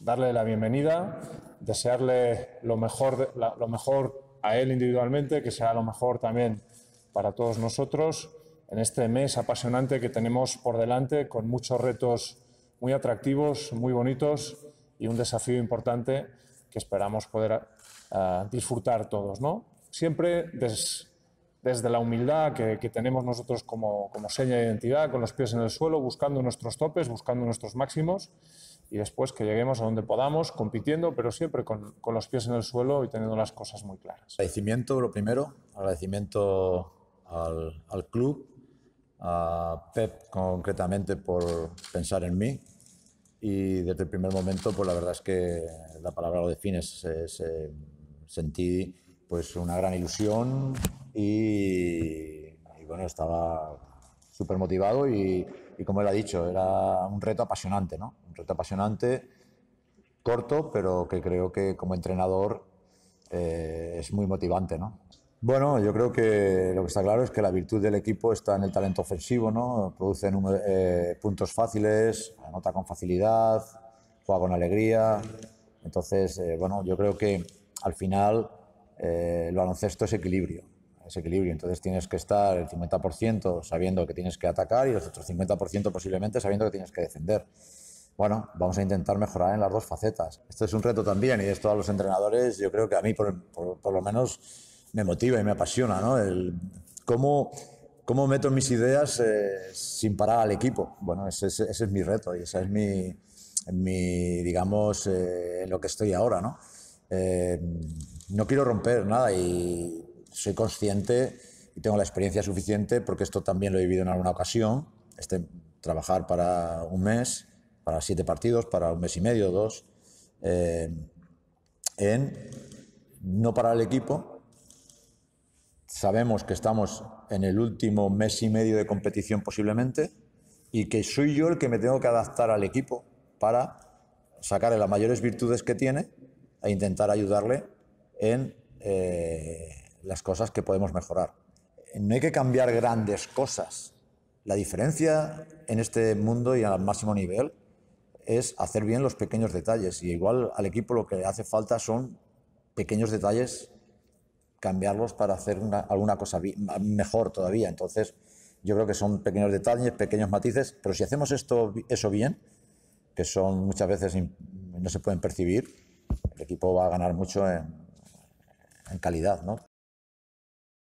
Darle la bienvenida, desearle lo mejor, lo mejor a él individualmente, que sea lo mejor también para todos nosotros en este mes apasionante que tenemos por delante, con muchos retos muy atractivos, muy bonitos y un desafío importante que esperamos poder ah, disfrutar todos. ¿no? Siempre des desde la humildad que, tenemos nosotros como, como seña de identidad, con los pies en el suelo, buscando nuestros topes, buscando nuestros máximos y después que lleguemos a donde podamos, compitiendo, pero siempre con, con, los pies en el suelo y teniendo las cosas muy claras. Agradecimiento, lo primero, agradecimiento al, al club, a Pep concretamente por pensar en mí y desde el primer momento, pues la verdad es que la palabra lo define, eh, sentí pues una gran ilusión, y, bueno, estaba súper motivado y, como él ha dicho, era un reto apasionante, ¿no? Un reto apasionante, corto, pero que creo que como entrenador eh, es muy motivante, ¿no? Bueno, yo creo que lo que está claro es que la virtud del equipo está en el talento ofensivo, ¿no? Produce eh, puntos fáciles, anota con facilidad, juega con alegría. Entonces, eh, bueno, yo creo que al final el baloncesto es equilibrio ese equilibrio. Entonces tienes que estar el 50% sabiendo que tienes que atacar y los otros 50% posiblemente sabiendo que tienes que defender. Bueno, vamos a intentar mejorar en las dos facetas. Esto es un reto también y esto a los entrenadores yo creo que a mí por, por, lo menos me motiva y me apasiona, ¿no? El, cómo, cómo meto mis ideas eh, sin parar al equipo. Bueno, ese, es mi reto y esa es mi, mi digamos, eh, lo que estoy ahora, ¿no? Eh, no quiero romper nada y soy consciente y tengo la experiencia suficiente porque esto también lo he vivido en alguna ocasión, este, trabajar para un mes, para siete partidos, para un mes y medio, dos, eh, en no para el equipo. Sabemos que estamos en el último mes y medio de competición posiblemente y que soy yo el que me tengo que adaptar al equipo para sacarle las mayores virtudes que tiene e intentar ayudarle en eh, las cosas que podemos mejorar. No hay que cambiar grandes cosas. La diferencia en este mundo y al máximo nivel es hacer bien los pequeños detalles. Y igual al equipo lo que hace falta son pequeños detalles, cambiarlos para hacer alguna cosa mejor todavía. Entonces, yo creo que son pequeños detalles, pequeños matices, pero si hacemos esto, eso bien, que son muchas veces no se pueden percibir, el equipo va a ganar mucho en, en calidad, ¿no?